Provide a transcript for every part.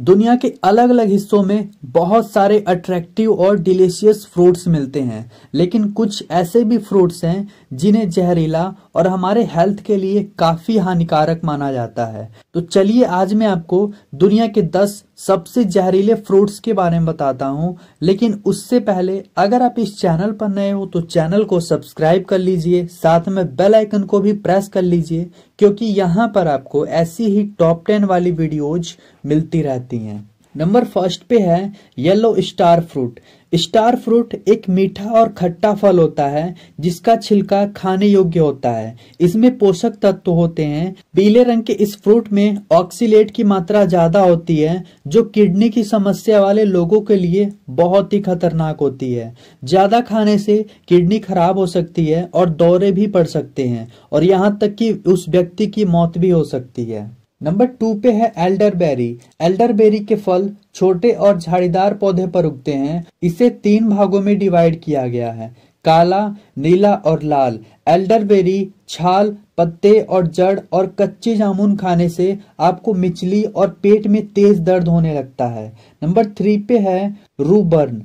दुनिया के अलग अलग हिस्सों में बहुत सारे अट्रैक्टिव और डिलीशियस फ्रूट्स मिलते हैं लेकिन कुछ ऐसे भी फ्रूट्स हैं जिन्हें जहरीला और हमारे हेल्थ के लिए काफ़ी हानिकारक माना जाता है तो चलिए आज मैं आपको दुनिया के 10 सबसे जहरीले फ्रूट्स के बारे में बताता हूं लेकिन उससे पहले अगर आप इस चैनल पर नए हो तो चैनल को सब्सक्राइब कर लीजिए साथ में बेल आइकन को भी प्रेस कर लीजिए क्योंकि यहां पर आपको ऐसी ही टॉप टेन वाली वीडियोज मिलती रहती हैं नंबर फर्स्ट पे है yellow star fruit star fruit एक मीठा और खट्टा फल होता है जिसका छिलका खाने योग्य होता है इसमें पोषक तत्व होते हैं पीले रंग के इस फ्रूट में ऑक्सीलेट की मात्रा ज्यादा होती है जो किडनी की समस्या वाले लोगों के लिए बहुत ही खतरनाक होती है ज्यादा खाने से किडनी खराब हो सकती है और दौरे भी पड़ सकते हैं और यहाँ तक कि उस व्यक्ति की मौत भी हो सकती है नंबर टू पे है एल्डरबेरी एल्डरबेरी के फल छोटे और झाड़ीदार पौधे पर उगते हैं इसे तीन भागों में डिवाइड किया गया है काला नीला और लाल एल्डरबेरी छाल पत्ते और जड़ और कच्चे जामुन खाने से आपको मिचली और पेट में तेज दर्द होने लगता है नंबर थ्री पे है रूबर्न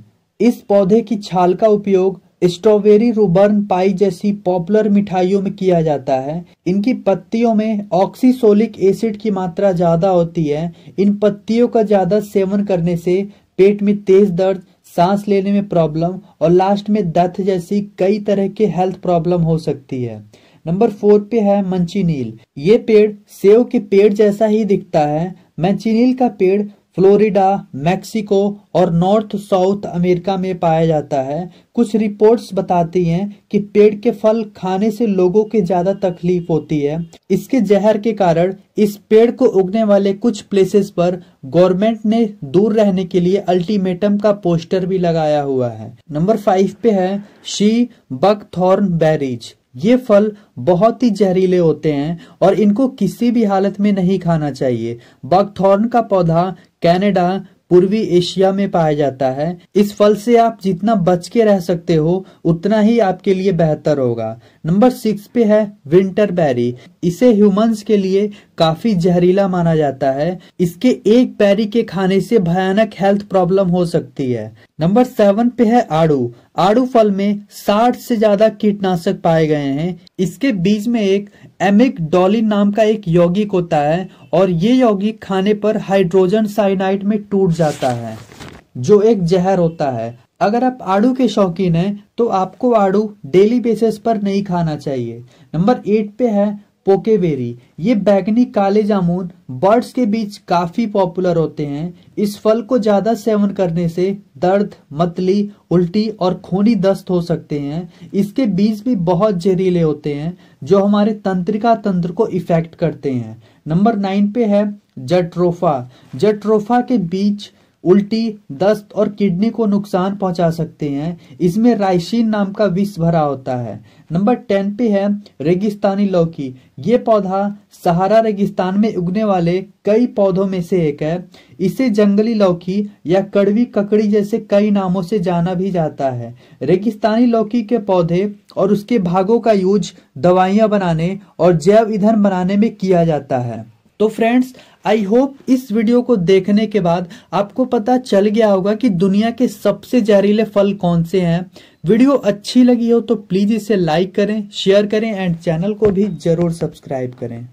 इस पौधे की छाल का उपयोग स्ट्रॉबेरी रूबर्न पाई जैसी पॉपुलर मिठाइयों में किया जाता है इनकी पत्तियों में ऑक्सीसोलिक एसिड की मात्रा ज़्यादा होती है इन पत्तियों का ज़्यादा सेवन करने से पेट में तेज दर्द सांस लेने में प्रॉब्लम और लास्ट में दत्त जैसी कई तरह के हेल्थ प्रॉब्लम हो सकती है नंबर फोर पे है मंचीनील ये पेड़ सेव के पेड़ जैसा ही दिखता है मंचीनील का पेड़ फ्लोरिडा मैक्सिको और नॉर्थ साउथ अमेरिका में पाया जाता है कुछ रिपोर्ट्स बताती हैं कि पेड़ के फल खाने से लोगों के ज़्यादा तकलीफ होती है इसके जहर के कारण इस पेड़ को उगने वाले कुछ प्लेसेस पर गवर्नमेंट ने दूर रहने के लिए अल्टीमेटम का पोस्टर भी लगाया हुआ है नंबर फाइव पे है शी बकथॉर्न बैरिज ये फल बहुत ही जहरीले होते हैं और इनको किसी भी हालत में नहीं खाना चाहिए बगथॉर्न का पौधा कनाडा पूर्वी एशिया में पाया जाता है इस फल से आप जितना बच के रह सकते हो उतना ही आपके लिए बेहतर होगा नंबर सिक्स पे है विंटर बेरी इसे ह्यूमंस के लिए काफी जहरीला माना जाता है इसके एक बेरी के खाने से भयानक हेल्थ प्रॉब्लम हो सकती है नंबर सेवन पे है आड़ू आड़ू फल में 60 से ज्यादा कीटनाशक पाए गए हैं इसके बीज में एक एमिक डॉली नाम का एक यौगिक होता है और ये यौगिक खाने पर हाइड्रोजन साइनाइड में टूट जाता है जो एक जहर होता है अगर आप आड़ू के शौकीन हैं तो आपको आड़ू डेली बेसिस पर नहीं खाना चाहिए नंबर एट पे है पोकेबेरी ये बैगनी काले जामुन बर्ड्स के बीच काफी पॉपुलर होते हैं इस फल को ज्यादा सेवन करने से दर्द मतली उल्टी और खूनी दस्त हो सकते हैं इसके बीज भी बहुत जहरीले होते हैं जो हमारे तंत्रिका तंत्र को इफेक्ट करते हैं नंबर नाइन पे है जट्रोफा जट्रोफा के बीज उल्टी दस्त और किडनी को नुकसान पहुंचा सकते हैं इसमें राइसिन नाम का विष भरा होता है नंबर टेन पे है रेगिस्तानी लौकी ये पौधा सहारा रेगिस्तान में उगने वाले कई पौधों में से एक है इसे जंगली लौकी या कड़वी ककड़ी जैसे कई नामों से जाना भी जाता है रेगिस्तानी लौकी के पौधे और उसके भागों का यूज दवाइयां बनाने और जैव ईंधन बनाने में किया जाता है तो फ्रेंड्स आई होप इस वीडियो को देखने के बाद आपको पता चल गया होगा कि दुनिया के सबसे जहरीले फल कौन से हैं वीडियो अच्छी लगी हो तो प्लीज इसे लाइक करें शेयर करें एंड चैनल को भी जरूर सब्सक्राइब करें